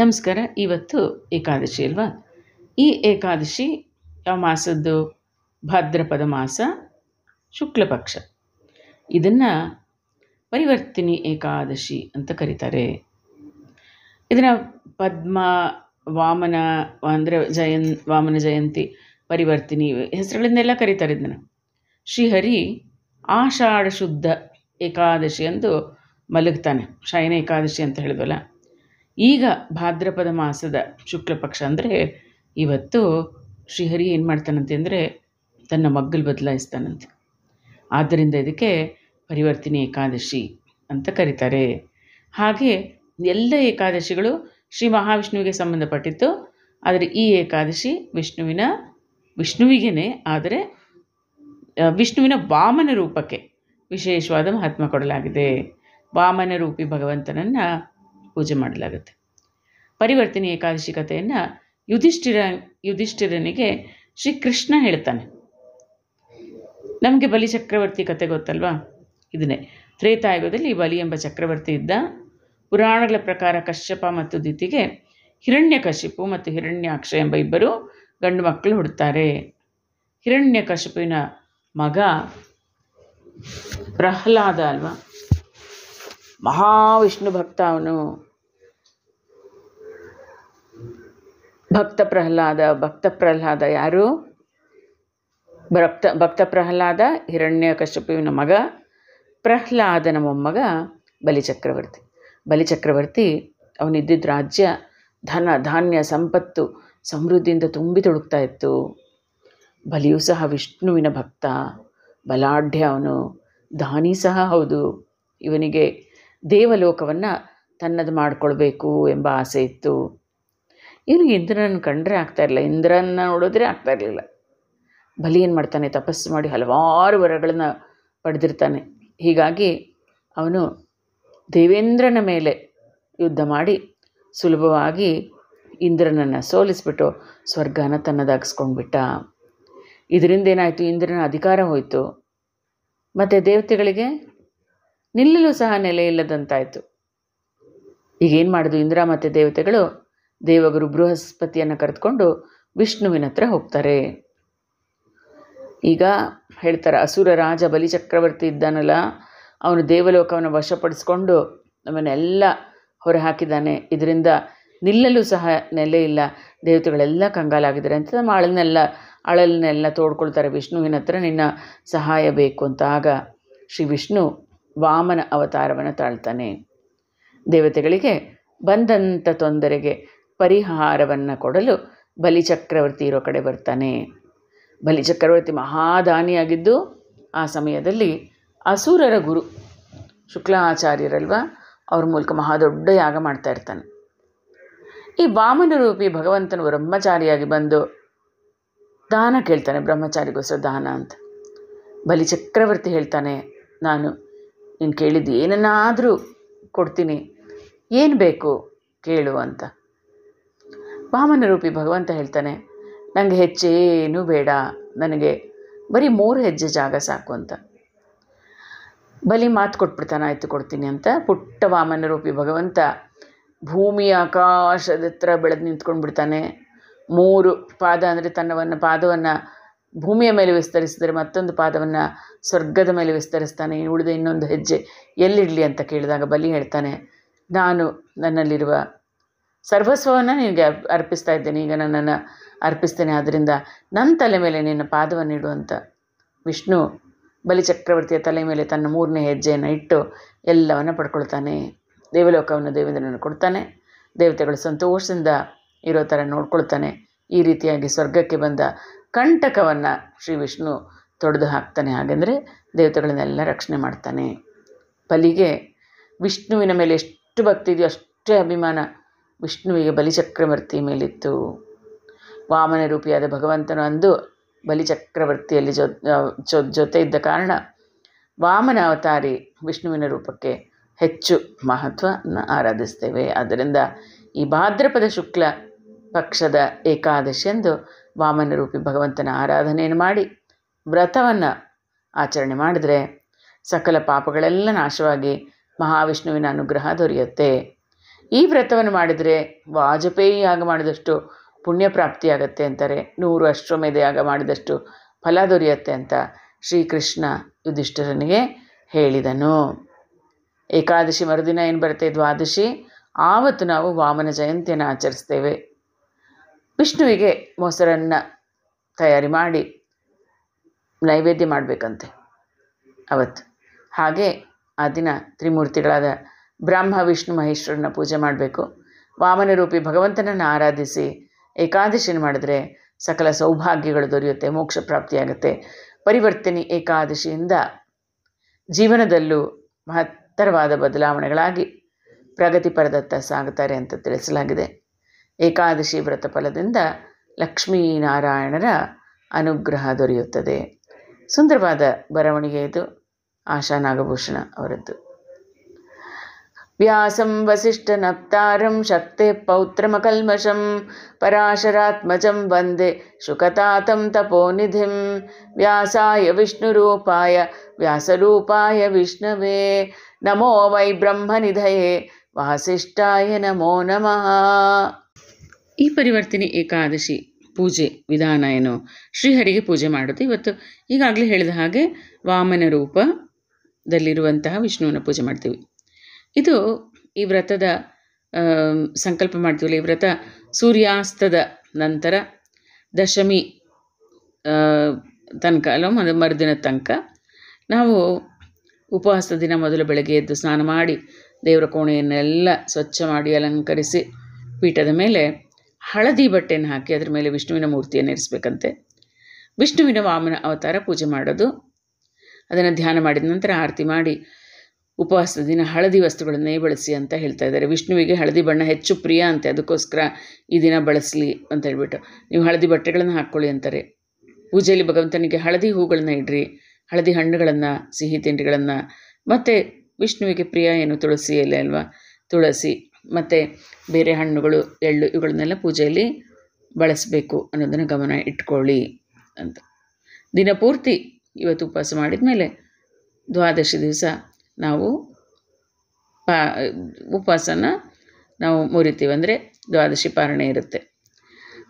ನಮಸ್ಕಾರ ಇವತ್ತು ಏಕಾದಶಿ ಅಲ್ವಾ ಈ ಏಕಾದಶಿ ಯಾವ ಮಾಸದ್ದು ಭಾದ್ರಪದ ಮಾಸ ಶುಕ್ಲಪಕ್ಷ ಇದನ್ನು ಪರಿವರ್ತಿನಿ ಏಕಾದಶಿ ಅಂತ ಕರೀತಾರೆ ಇದನ್ನು ಪದ್ಮ ವಾಮನ ಅಂದರೆ ಜಯನ್ ವಾಮನ ಜಯಂತಿ ಪರಿವರ್ತಿನಿ ಹೆಸರುಗಳಿಂದೆಲ್ಲ ಕರೀತಾರೆ ಇದನ್ನು ಶ್ರೀಹರಿ ಆಷಾಢ ಶುದ್ಧ ಏಕಾದಶಿ ಎಂದು ಮಲಗ್ತಾನೆ ಶಯನ ಏಕಾದಶಿ ಅಂತ ಹೇಳಿದ್ವಲ್ಲ ಈಗ ಭಾದ್ರಪದ ಮಾಸದ ಶುಕ್ಲ ಪಕ್ಷ ಅಂದರೆ ಇವತ್ತು ಶ್ರೀಹರಿ ಏನು ಮಾಡ್ತಾನಂತೆ ಅಂದರೆ ತನ್ನ ಮಗ್ಗಲು ಬದಲಾಯಿಸ್ತಾನಂತೆ ಆದ್ದರಿಂದ ಇದಕ್ಕೆ ಪರಿವರ್ತನೆ ಏಕಾದಶಿ ಅಂತ ಕರೀತಾರೆ ಹಾಗೆ ಎಲ್ಲ ಏಕಾದಶಿಗಳು ಶ್ರೀ ಮಹಾವಿಷ್ಣುವಿಗೆ ಸಂಬಂಧಪಟ್ಟಿತ್ತು ಆದರೆ ಈ ಏಕಾದಶಿ ವಿಷ್ಣುವಿನ ವಿಷ್ಣುವಿಗೇ ಆದರೆ ವಿಷ್ಣುವಿನ ವಾಮನ ರೂಪಕ್ಕೆ ವಿಶೇಷವಾದ ಮಹಾತ್ಮ ಕೊಡಲಾಗಿದೆ ವಾಮನ ರೂಪಿ ಭಗವಂತನನ್ನು ಪೂಜೆ ಮಾಡಲಾಗುತ್ತೆ ಪರಿವರ್ತನೆ ಏಕಾದಶಿ ಕಥೆಯನ್ನು ಯುಧಿಷ್ಠಿರ ಯುಧಿಷ್ಠಿರನಿಗೆ ಶ್ರೀಕೃಷ್ಣ ಹೇಳ್ತಾನೆ ನಮಗೆ ಬಲಿ ಚಕ್ರವರ್ತಿ ಕತೆ ಗೊತ್ತಲ್ವಾ ಇದನ್ನೇ ತ್ರೇತಾಯುಗದಲ್ಲಿ ಬಲಿ ಎಂಬ ಚಕ್ರವರ್ತಿ ಇದ್ದ ಪುರಾಣಗಳ ಪ್ರಕಾರ ಕಶ್ಯಪ ಮತ್ತು ದಿತಿಗೆ ಕಶಿಪು ಮತ್ತು ಹಿರಣ್ಯಾಕ್ಷ ಎಂಬ ಇಬ್ಬರು ಗಂಡು ಮಕ್ಕಳು ಹುಡ್ತಾರೆ ಕಶಿಪಿನ ಮಗ ಪ್ರಹ್ಲಾದ ಅಲ್ವಾ ಮಹಾವಿಷ್ಣು ಭಕ್ತ ಅವನು ಭಕ್ತ ಪ್ರಹ್ಲಾದ ಭಕ್ತ ಪ್ರಹ್ಲಾದ ಯಾರು ಭಕ್ತ ಭಕ್ತ ಪ್ರಹ್ಲಾದ ಹಿರಣ್ಯ ಕಶ್ಯಪುವಿನ ಮಗ ಪ್ರಹ್ಲಾದನ ಮೊಮ್ಮಗ ಬಲಿಚಕ್ರವರ್ತಿ ಬಲಿಚಕ್ರವರ್ತಿ ಅವನಿದ್ದಿದ್ದ ರಾಜ್ಯ ಧನ ಧಾನ್ಯ ಸಂಪತ್ತು ಸಮೃದ್ಧಿಯಿಂದ ತುಂಬಿ ತೊಡಗ್ತಾ ಇತ್ತು ಬಲಿಯೂ ಸಹ ವಿಷ್ಣುವಿನ ಭಕ್ತ ಬಲಾಢ್ಯ ಅವನು ದಾನಿ ಸಹ ಹೌದು ಇವನಿಗೆ ದೇವಲೋಕವನ್ನು ತನ್ನದು ಮಾಡಿಕೊಳ್ಬೇಕು ಎಂಬ ಆಸೆ ಇತ್ತು ಇವನಿಗೆ ಇಂದ್ರನ ಕಂಡ್ರೆ ಇರಲಿಲ್ಲ ಇಂದ್ರನ ನೋಡಿದ್ರೆ ಆಗ್ತಾ ಇರಲಿಲ್ಲ ಬಲಿ ಏನು ಮಾಡ್ತಾನೆ ತಪಸ್ಸು ಮಾಡಿ ಹಲವಾರು ವರಗಳನ್ನು ಪಡೆದಿರ್ತಾನೆ ಹೀಗಾಗಿ ಅವನು ದೇವೇಂದ್ರನ ಮೇಲೆ ಯುದ್ಧ ಮಾಡಿ ಸುಲಭವಾಗಿ ಇಂದ್ರನನ್ನು ಸೋಲಿಸಿಬಿಟ್ಟು ಸ್ವರ್ಗನ ತನ್ನದಾಗಿಸ್ಕೊಂಡ್ಬಿಟ್ಟ ಇದರಿಂದ ಏನಾಯಿತು ಇಂದ್ರನ ಅಧಿಕಾರ ಹೋಯಿತು ಮತ್ತು ದೇವತೆಗಳಿಗೆ ನಿಲ್ಲಲು ಸಹ ನೆಲೆಯಿಲ್ಲದಂತಾಯಿತು ಈಗೇನು ಮಾಡೋದು ಇಂದ್ರ ಮತ್ತು ದೇವತೆಗಳು ದೇವಗುರು ಬೃಹಸ್ಪತಿಯನ್ನು ಕರೆದುಕೊಂಡು ವಿಷ್ಣುವಿನ ಹತ್ರ ಹೋಗ್ತಾರೆ ಈಗ ಹೇಳ್ತಾರೆ ಅಸುರ ರಾಜ ಬಲಿಚಕ್ರವರ್ತಿ ಇದ್ದಾನಲ್ಲ ಅವನು ದೇವಲೋಕವನ್ನು ವಶಪಡಿಸ್ಕೊಂಡು ನಮ್ಮನ್ನೆಲ್ಲ ಹೊರ ಹಾಕಿದ್ದಾನೆ ಇದರಿಂದ ನಿಲ್ಲಲು ಸಹ ನೆಲೆ ಇಲ್ಲ ದೇವತೆಗಳೆಲ್ಲ ಕಂಗಾಲಾಗಿದ್ದಾರೆ ಅಂತ ನಮ್ಮ ಅಳನೆಲ್ಲ ಅಳಲನ್ನೆಲ್ಲ ತೋಡ್ಕೊಳ್ತಾರೆ ವಿಷ್ಣುವಿನ ಹತ್ರ ನಿನ್ನ ಸಹಾಯ ಬೇಕು ಅಂತ ಆಗ ಶ್ರೀ ವಿಷ್ಣು ವಾಮನ ಅವತಾರವನ್ನು ತಾಳ್ತಾನೆ ದೇವತೆಗಳಿಗೆ ಬಂದಂಥ ತೊಂದರೆಗೆ ಪರಿಹಾರವನ್ನು ಕೊಡಲು ಬಲಿಚಕ್ರವರ್ತಿ ಇರೋ ಕಡೆ ಬರ್ತಾನೆ ಬಲಿಚಕ್ರವರ್ತಿ ಮಹಾದಾನಿಯಾಗಿದ್ದು ಆ ಸಮಯದಲ್ಲಿ ಅಸುರರ ಗುರು ಶುಕ್ಲಾಚಾರ್ಯರಲ್ವ ಅವ್ರ ಮೂಲಕ ಮಹಾದೊಡ್ಡ ಯಾಗ ಮಾಡ್ತಾ ಇರ್ತಾನೆ ಈ ವಾಮನ ರೂಪಿ ಭಗವಂತನು ಬ್ರಹ್ಮಚಾರಿಯಾಗಿ ಬಂದು ದಾನ ಕೇಳ್ತಾನೆ ಬ್ರಹ್ಮಚಾರಿಗೋಸ್ಕರ ದಾನ ಅಂತ ಬಲಿಚಕ್ರವರ್ತಿ ಹೇಳ್ತಾನೆ ನಾನು ನೀನು ಕೇಳಿದ್ದು ಏನನ್ನಾದರೂ ಕೊಡ್ತೀನಿ ಏನು ಬೇಕು ಕೇಳು ಅಂತ ವಾಮನ ರೂಪಿ ಭಗವಂತ ಹೇಳ್ತಾನೆ ನನಗೆ ಹೆಜ್ಜೇನೂ ಬೇಡ ನನಗೆ ಬರೀ ಮೂರು ಹೆಜ್ಜೆ ಜಾಗ ಸಾಕು ಅಂತ ಬಲಿ ಮಾತು ಕೊಟ್ಬಿಡ್ತಾನೆ ಆಯಿತು ಕೊಡ್ತೀನಿ ಅಂತ ಪುಟ್ಟ ವಾಮನ ರೂಪಿ ಭಗವಂತ ಭೂಮಿ ಆಕಾಶದ ಹತ್ರ ಬೆಳೆದು ನಿಂತ್ಕೊಂಡು ಬಿಡ್ತಾನೆ ಮೂರು ಪಾದ ಅಂದರೆ ತನ್ನವನ್ನು ಪಾದವನ್ನು ಭೂಮಿಯ ಮೇಲೆ ವಿಸ್ತರಿಸಿದರೆ ಮತ್ತೊಂದು ಪಾದವನ್ನು ಸ್ವರ್ಗದ ಮೇಲೆ ವಿಸ್ತರಿಸ್ತಾನೆ ಉಳಿದ ಇನ್ನೊಂದು ಹೆಜ್ಜೆ ಎಲ್ಲಿಡಲಿ ಅಂತ ಕೇಳಿದಾಗ ಬಲಿ ಹೇಳ್ತಾನೆ ನಾನು ನನ್ನಲ್ಲಿರುವ ಸರ್ವಸ್ವವನ್ನು ನಿನಗೆ ಅರ್ಪಿಸ್ತಾ ಇದ್ದೇನೆ ಈಗ ನನ್ನನ್ನು ಅರ್ಪಿಸ್ತೇನೆ ಆದ್ದರಿಂದ ನನ್ನ ತಲೆ ಮೇಲೆ ನಿನ್ನ ಪಾದವನ್ನು ಇಡುವಂಥ ವಿಷ್ಣು ಬಲಿಚಕ್ರವರ್ತಿಯ ತಲೆ ಮೇಲೆ ತನ್ನ ಮೂರನೇ ಹೆಜ್ಜೆಯನ್ನು ಇಟ್ಟು ಎಲ್ಲವನ್ನು ಪಡ್ಕೊಳ್ತಾನೆ ದೇವಲೋಕವನ್ನು ದೇವೇಂದ್ರನ ಕೊಡ್ತಾನೆ ದೇವತೆಗಳು ಸಂತೋಷದಿಂದ ಇರೋ ಥರ ನೋಡ್ಕೊಳ್ತಾನೆ ಈ ರೀತಿಯಾಗಿ ಸ್ವರ್ಗಕ್ಕೆ ಬಂದ ಕಂಟಕವನ್ನು ಶ್ರೀ ವಿಷ್ಣು ತೊಡೆದು ಹಾಕ್ತಾನೆ ಹಾಗೆಂದರೆ ದೇವತೆಗಳನ್ನೆಲ್ಲ ರಕ್ಷಣೆ ಮಾಡ್ತಾನೆ ಬಲಿಗೆ ವಿಷ್ಣುವಿನ ಮೇಲೆ ಎಷ್ಟು ಭಕ್ತಿ ಇದೆಯೋ ಅಷ್ಟೇ ಅಭಿಮಾನ ವಿಷ್ಣುವಿಗೆ ಬಲಿಚಕ್ರವರ್ತಿ ಮೇಲಿತ್ತು ವಾಮನ ರೂಪಿಯಾದ ಭಗವಂತನು ಅಂದು ಬಲಿಚಕ್ರವರ್ತಿಯಲ್ಲಿ ಜೊ ಜೊತೆ ಇದ್ದ ಕಾರಣ ವಾಮನ ಅವತಾರಿ ವಿಷ್ಣುವಿನ ರೂಪಕ್ಕೆ ಹೆಚ್ಚು ಮಹತ್ವವನ್ನು ಆರಾಧಿಸ್ತೇವೆ ಆದ್ದರಿಂದ ಈ ಭಾದ್ರಪದ ಶುಕ್ಲ ಪಕ್ಷದ ಏಕಾದಶಿಯಂದು ರೂಪಿ ಭಗವಂತನ ಆರಾಧನೆಯನ್ನು ಮಾಡಿ ವ್ರತವನ್ನು ಆಚರಣೆ ಮಾಡಿದರೆ ಸಕಲ ಪಾಪಗಳೆಲ್ಲ ನಾಶವಾಗಿ ಮಹಾವಿಷ್ಣುವಿನ ಅನುಗ್ರಹ ದೊರೆಯುತ್ತೆ ಈ ವ್ರತವನ್ನು ಮಾಡಿದರೆ ವಾಜಪೇಯಿ ಯಾಗ ಮಾಡಿದಷ್ಟು ಪುಣ್ಯ ಪ್ರಾಪ್ತಿಯಾಗತ್ತೆ ಅಂತಾರೆ ನೂರು ಅಶ್ವಮೇಧ ಯಾಗ ಮಾಡಿದಷ್ಟು ಫಲ ದೊರೆಯುತ್ತೆ ಅಂತ ಶ್ರೀಕೃಷ್ಣ ಯುಧಿಷ್ಠರನಿಗೆ ಹೇಳಿದನು ಏಕಾದಶಿ ಮರುದಿನ ಏನು ಬರುತ್ತೆ ದ್ವಾದಶಿ ಆವತ್ತು ನಾವು ವಾಮನ ಜಯಂತಿಯನ್ನು ಆಚರಿಸ್ತೇವೆ ವಿಷ್ಣುವಿಗೆ ಮೊಸರನ್ನು ತಯಾರಿ ಮಾಡಿ ನೈವೇದ್ಯ ಮಾಡಬೇಕಂತೆ ಅವತ್ತು ಹಾಗೆ ಆ ದಿನ ತ್ರಿಮೂರ್ತಿಗಳಾದ ಬ್ರಹ್ಮ ವಿಷ್ಣು ಮಹೇಶ್ವರನ ಪೂಜೆ ಮಾಡಬೇಕು ವಾಮನ ರೂಪಿ ಭಗವಂತನನ್ನು ಆರಾಧಿಸಿ ಏಕಾದಶಿನ ಮಾಡಿದ್ರೆ ಸಕಲ ಸೌಭಾಗ್ಯಗಳು ದೊರೆಯುತ್ತೆ ಮೋಕ್ಷ ಪ್ರಾಪ್ತಿಯಾಗುತ್ತೆ ಪರಿವರ್ತನೆ ಏಕಾದಶಿಯಿಂದ ಜೀವನದಲ್ಲೂ ಮಹತ್ತರವಾದ ಬದಲಾವಣೆಗಳಾಗಿ ಪ್ರಗತಿಪರದತ್ತ ಸಾಗುತ್ತಾರೆ ಅಂತ ತಿಳಿಸಲಾಗಿದೆ ಏಕಾದಶಿ ವ್ರತ ಫಲದಿಂದ ಲಕ್ಷ್ಮೀನಾರಾಯಣರ ಅನುಗ್ರಹ ದೊರೆಯುತ್ತದೆ ಸುಂದರವಾದ ಬರವಣಿಗೆ ಇದು ಆಶಾ ನಾಗಭೂಷಣ ಅವರದ್ದು ವ್ಯಾಸಂ ವಸಿಷ್ಠ ಶಕ್ತೆ ಪೌತ್ರಮಕಲ್ಮಶಂ ಪೌತ್ರಮಕಲ್ಮಷಂ ಪರಾಶರಾತ್ಮಜಂ ವಂದೆ ಶುಕತಾತಂ ತಪೋನಿಧಿಂ ವ್ಯಾಸಾಯ ವಿಷ್ಣುರೂಪಾಯ ವ್ಯಾಸರೂಪಾಯ ವಿಷ್ಣವೇ ನಮೋ ವೈ ಬ್ರಹ್ಮನಿಧಯೇ ವಾಸಿಷ್ಠಾಯ ನಮೋ ನಮಃ ಈ ಪರಿವರ್ತನೆ ಏಕಾದಶಿ ಪೂಜೆ ವಿಧಾನ ಏನು ಶ್ರೀಹರಿಗೆ ಪೂಜೆ ಮಾಡೋದು ಇವತ್ತು ಈಗಾಗಲೇ ಹೇಳಿದ ಹಾಗೆ ವಾಮನ ರೂಪದಲ್ಲಿರುವಂತಹ ವಿಷ್ಣುವಿನ ಪೂಜೆ ಮಾಡ್ತೀವಿ ಇದು ಈ ವ್ರತದ ಸಂಕಲ್ಪ ಮಾಡ್ತೀವಲ್ಲ ಈ ವ್ರತ ಸೂರ್ಯಾಸ್ತದ ನಂತರ ದಶಮಿ ತನಕ ಅಲ್ಲ ಮರುದಿನ ತನಕ ನಾವು ಉಪವಾಸದ ದಿನ ಮೊದಲು ಬೆಳಗ್ಗೆ ಎದ್ದು ಸ್ನಾನ ಮಾಡಿ ದೇವರ ಕೋಣೆಯನ್ನೆಲ್ಲ ಸ್ವಚ್ಛ ಮಾಡಿ ಅಲಂಕರಿಸಿ ಪೀಠದ ಮೇಲೆ ಹಳದಿ ಬಟ್ಟೆಯನ್ನು ಹಾಕಿ ಅದರ ಮೇಲೆ ವಿಷ್ಣುವಿನ ಮೂರ್ತಿಯನ್ನು ಇರಿಸಬೇಕಂತೆ ವಿಷ್ಣುವಿನ ವಾಮನ ಅವತಾರ ಪೂಜೆ ಮಾಡೋದು ಅದನ್ನು ಧ್ಯಾನ ಮಾಡಿದ ನಂತರ ಆರತಿ ಮಾಡಿ ಉಪವಾಸದ ದಿನ ಹಳದಿ ವಸ್ತುಗಳನ್ನೇ ಬಳಸಿ ಅಂತ ಹೇಳ್ತಾ ಇದ್ದಾರೆ ವಿಷ್ಣುವಿಗೆ ಹಳದಿ ಬಣ್ಣ ಹೆಚ್ಚು ಪ್ರಿಯ ಅಂತೆ ಅದಕ್ಕೋಸ್ಕರ ಈ ದಿನ ಬಳಸಲಿ ಅಂತ ಹೇಳ್ಬಿಟ್ಟು ನೀವು ಹಳದಿ ಬಟ್ಟೆಗಳನ್ನು ಹಾಕ್ಕೊಳ್ಳಿ ಅಂತಾರೆ ಪೂಜೆಯಲ್ಲಿ ಭಗವಂತನಿಗೆ ಹಳದಿ ಹೂಗಳನ್ನು ಇಡ್ರಿ ಹಳದಿ ಹಣ್ಣುಗಳನ್ನು ಸಿಹಿ ತಿಂಡಿಗಳನ್ನು ಮತ್ತು ವಿಷ್ಣುವಿಗೆ ಪ್ರಿಯ ಏನು ತುಳಸಿ ಎಲೆ ಅಲ್ವಾ ತುಳಸಿ ಮತ್ತು ಬೇರೆ ಹಣ್ಣುಗಳು ಎಳ್ಳು ಇವುಗಳನ್ನೆಲ್ಲ ಪೂಜೆಯಲ್ಲಿ ಬಳಸಬೇಕು ಅನ್ನೋದನ್ನು ಗಮನ ಇಟ್ಕೊಳ್ಳಿ ಅಂತ ದಿನಪೂರ್ತಿ ಇವತ್ತು ಉಪವಾಸ ಮಾಡಿದ ಮೇಲೆ ದ್ವಾದಶಿ ದಿವಸ ನಾವು ಪಾ ಉಪವಾಸನ ನಾವು ಮುರಿತೀವಿ ಅಂದರೆ ದ್ವಾದಶಿ ಪಾರಣೆ ಇರುತ್ತೆ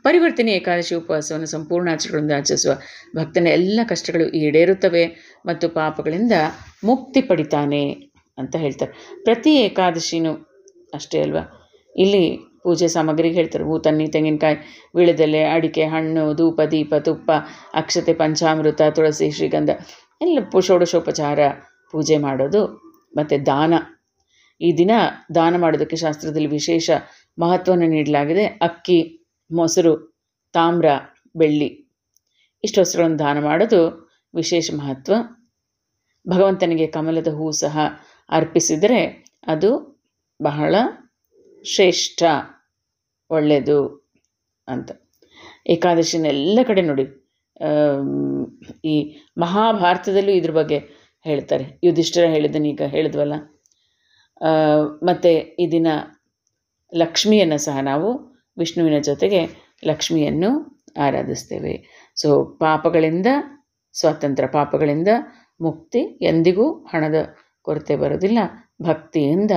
ಪರಿವರ್ತನೆ ಏಕಾದಶಿ ಉಪವಾಸವನ್ನು ಸಂಪೂರ್ಣ ಆಚರಣೆಗಳಿಂದ ಆಚರಿಸುವ ಭಕ್ತನ ಎಲ್ಲ ಕಷ್ಟಗಳು ಈಡೇರುತ್ತವೆ ಮತ್ತು ಪಾಪಗಳಿಂದ ಮುಕ್ತಿ ಪಡಿತಾನೆ ಅಂತ ಹೇಳ್ತಾರೆ ಪ್ರತಿ ಏಕಾದಶಿನೂ ಅಷ್ಟೇ ಅಲ್ವಾ ಇಲ್ಲಿ ಪೂಜೆ ಸಾಮಗ್ರಿಗೆ ಹೇಳ್ತಾರೆ ಹೂ ತನ್ನಿ ತೆಂಗಿನಕಾಯಿ ವಿಳದೆಲೆ ಅಡಿಕೆ ಹಣ್ಣು ಧೂಪ ದೀಪ ತುಪ್ಪ ಅಕ್ಷತೆ ಪಂಚಾಮೃತ ತುಳಸಿ ಶ್ರೀಗಂಧ ಎಲ್ಲ ಷೋಡಶೋಪಚಾರ ಪೂಜೆ ಮಾಡೋದು ಮತ್ತು ದಾನ ಈ ದಿನ ದಾನ ಮಾಡೋದಕ್ಕೆ ಶಾಸ್ತ್ರದಲ್ಲಿ ವಿಶೇಷ ಮಹತ್ವವನ್ನು ನೀಡಲಾಗಿದೆ ಅಕ್ಕಿ ಮೊಸರು ತಾಮ್ರ ಬೆಳ್ಳಿ ಇಷ್ಟು ವಸ್ತುಗಳನ್ನು ದಾನ ಮಾಡೋದು ವಿಶೇಷ ಮಹತ್ವ ಭಗವಂತನಿಗೆ ಕಮಲದ ಹೂ ಸಹ ಅರ್ಪಿಸಿದರೆ ಅದು ಬಹಳ ಶ್ರೇಷ್ಠ ಒಳ್ಳೆಯದು ಅಂತ ಏಕಾದಶಿನ ಎಲ್ಲ ಕಡೆ ನೋಡಿ ಈ ಮಹಾಭಾರತದಲ್ಲೂ ಇದ್ರ ಬಗ್ಗೆ ಹೇಳ್ತಾರೆ ಯುಧಿಷ್ಠಿರ ಹೇಳಿದ್ದನ್ನು ಈಗ ಹೇಳಿದ್ವಲ್ಲ ಮತ್ತು ಈ ದಿನ ಲಕ್ಷ್ಮಿಯನ್ನು ಸಹ ನಾವು ವಿಷ್ಣುವಿನ ಜೊತೆಗೆ ಲಕ್ಷ್ಮಿಯನ್ನು ಆರಾಧಿಸ್ತೇವೆ ಸೊ ಪಾಪಗಳಿಂದ ಸ್ವಾತಂತ್ರ್ಯ ಪಾಪಗಳಿಂದ ಮುಕ್ತಿ ಎಂದಿಗೂ ಹಣದ ಕೊರತೆ ಬರೋದಿಲ್ಲ ಭಕ್ತಿಯಿಂದ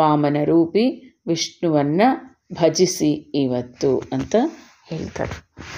ವಾಮನ ರೂಪಿ ವಿಷ್ಣುವನ್ನು ಭಜಿಸಿ ಇವತ್ತು ಅಂತ ಹೇಳ್ತಾರೆ